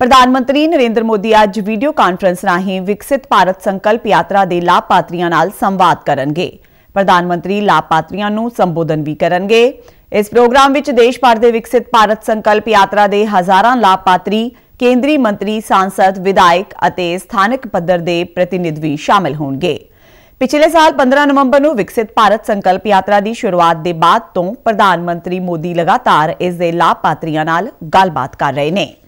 ਪ੍ਰਧਾਨ ਮੰਤਰੀ ਨਰਿੰਦਰ ਮੋਦੀ ਅੱਜ ਵੀਡੀਓ ਕਾਨਫਰੰਸ ਰਾਹੀਂ ਵਿਕਸਿਤ ਭਾਰਤ ਸੰਕਲਪ ਯਾਤਰਾ ਦੇ ਲਾਭਪਾਤਰੀਆਂ ਨਾਲ ਸੰਵਾਦ ਕਰਨਗੇ ਪ੍ਰਧਾਨ ਮੰਤਰੀ ਲਾਭਪਾਤਰੀਆਂ ਨੂੰ ਸੰਬੋਧਨ ਵੀ ਕਰਨਗੇ ਇਸ ਪ੍ਰੋਗਰਾਮ ਵਿੱਚ ਦੇਸ਼ ਭਰ ਦੇ ਵਿਕਸਿਤ ਭਾਰਤ ਸੰਕਲਪ ਯਾਤਰਾ ਦੇ ਹਜ਼ਾਰਾਂ ਲਾਭਪਾਤਰੀ ਕੇਂਦਰੀ ਮੰਤਰੀ ਸਾਂਸਦ ਵਿਧਾਇਕ ਅਤੇ ਸਥਾਨਕ ਪੱਧਰ ਦੇ ਪ੍ਰਤੀਨਿਧ ਵੀ ਸ਼ਾਮਲ ਹੋਣਗੇ ਪਿਛਲੇ ਸਾਲ 15 ਨਵੰਬਰ ਨੂੰ ਵਿਕਸਿਤ ਭਾਰਤ ਸੰਕਲਪ ਯਾਤਰਾ ਦੀ ਸ਼ੁਰੂਆਤ ਦੇ ਬਾਅਦ ਤੋਂ ਪ੍ਰਧਾਨ ਮੰਤਰੀ ਮੋਦੀ ਲਗਾਤਾਰ ਇਸ ਦੇ ਲਾਭਪਾਤਰੀਆਂ ਨਾਲ ਗੱਲਬਾਤ ਕਰ ਰਹੇ ਨੇ